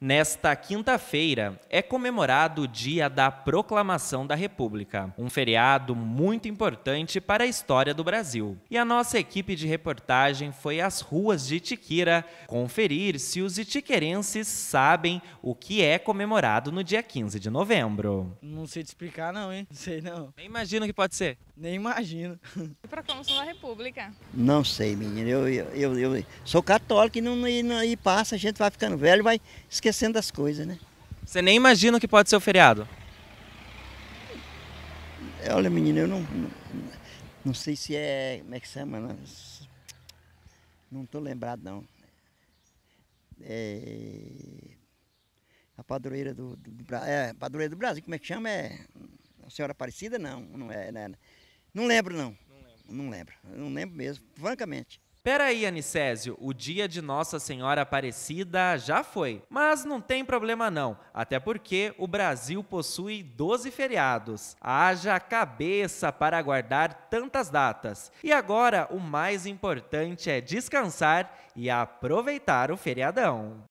Nesta quinta-feira é comemorado o dia da Proclamação da República, um feriado muito importante para a história do Brasil. E a nossa equipe de reportagem foi às ruas de Itiquira conferir se os itiquerenses sabem o que é comemorado no dia 15 de novembro. Não sei te explicar não, hein? Não sei não. Nem imagino que pode ser. Nem imagino. Proclamação da República. Não sei, menina. Eu, eu, eu, sou católico e, não, e, não, e passa, a gente vai ficando velho, vai esquecendo das coisas, né? Você nem imagina o que pode ser o feriado? É, olha, menina, eu não, não, não sei se é. Como é que chama? Não, estou lembrado, não. É, a padroeira do, do, do, é, padroeira do Brasil, como é que chama? É. A senhora Aparecida? Não, não é. Não é não lembro, não. Não lembro. Não lembro, não lembro mesmo, francamente. Peraí, Anicésio, o dia de Nossa Senhora Aparecida já foi. Mas não tem problema não, até porque o Brasil possui 12 feriados. Haja cabeça para guardar tantas datas. E agora o mais importante é descansar e aproveitar o feriadão.